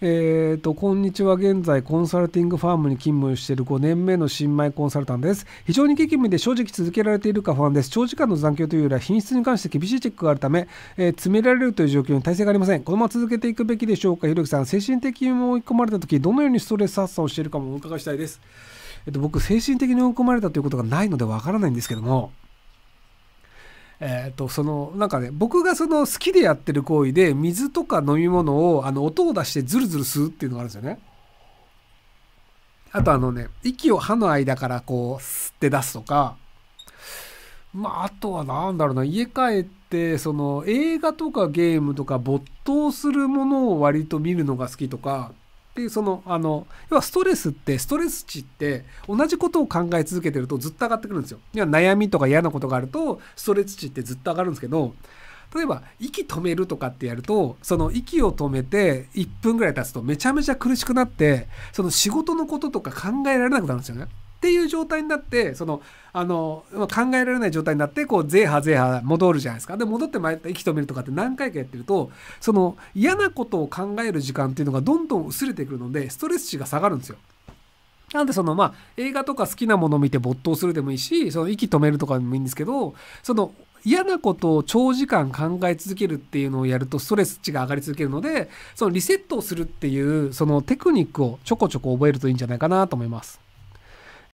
えっ、ー、と、こんにちは。現在、コンサルティングファームに勤務している5年目の新米コンサルタントです。非常に激務で正直続けられているか不安です。長時間の残業というよりは品質に関して厳しいチェックがあるため、えー、詰められるという状況に耐性がありません。このまま続けていくべきでしょうか。ひろゆきさん、精神的に追い込まれた時、どのようにストレス発散をしているかもお伺いしたいです。えっ、ー、と、僕、精神的に追い込まれたということがないのでわからないんですけども、えー、とそのなんかね僕がその好きでやってる行為で水とか飲み物をあの音を出してズルズル吸うっていうのがあるんですよね。あとあのね息を歯の間からこう吸って出すとかまああとは何だろうな家帰ってその映画とかゲームとか没頭するものを割と見るのが好きとかっていうそのあの要はストレスってストレス値って同じことを考え続けてるとずっと上がってくるんですよ。要は悩みとか嫌なことがあるとストレス値ってずっと上がるんですけど例えば息止めるとかってやるとその息を止めて1分ぐらい経つとめちゃめちゃ苦しくなってその仕事のこととか考えられなくなるんですよね。っていう状態になってそのあの、ま考えられない状態になってこうぜいはぜいは戻るじゃないですかで戻ってまいった息止めるとかって何回かやってるとその嫌なことを考える時間っていうのがどんどん薄れてくるのでストレス値が下がるんですよ。なんでそのまあ映画とか好きなものを見て没頭するでもいいしその息止めるとかでもいいんですけどその嫌なことを長時間考え続けるっていうのをやるとストレス値が上がり続けるのでそのリセットをするっていうそのテクニックをちょこちょこ覚えるといいんじゃないかなと思います。